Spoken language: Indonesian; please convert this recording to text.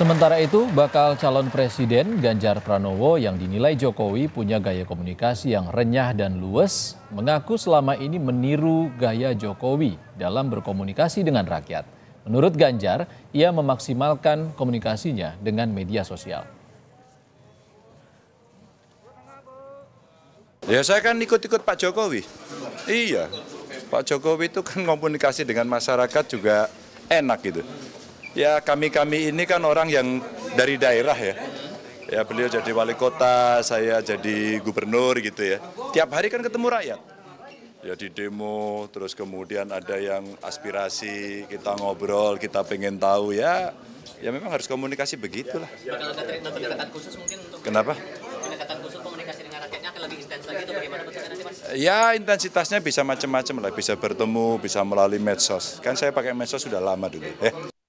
Sementara itu, bakal calon presiden Ganjar Pranowo yang dinilai Jokowi punya gaya komunikasi yang renyah dan luwes, mengaku selama ini meniru gaya Jokowi dalam berkomunikasi dengan rakyat. Menurut Ganjar, ia memaksimalkan komunikasinya dengan media sosial. Ya saya kan ikut-ikut Pak Jokowi. Iya, Pak Jokowi itu kan komunikasi dengan masyarakat juga enak gitu. Ya kami-kami ini kan orang yang dari daerah ya. Ya beliau jadi wali kota, saya jadi gubernur gitu ya. Tiap hari kan ketemu rakyat. Ya di demo, terus kemudian ada yang aspirasi, kita ngobrol, kita pengen tahu ya. Ya memang harus komunikasi begitulah. Kenapa? Ya intensitasnya bisa macam-macam lah, bisa bertemu, bisa melalui medsos. Kan saya pakai medsos sudah lama dulu ya.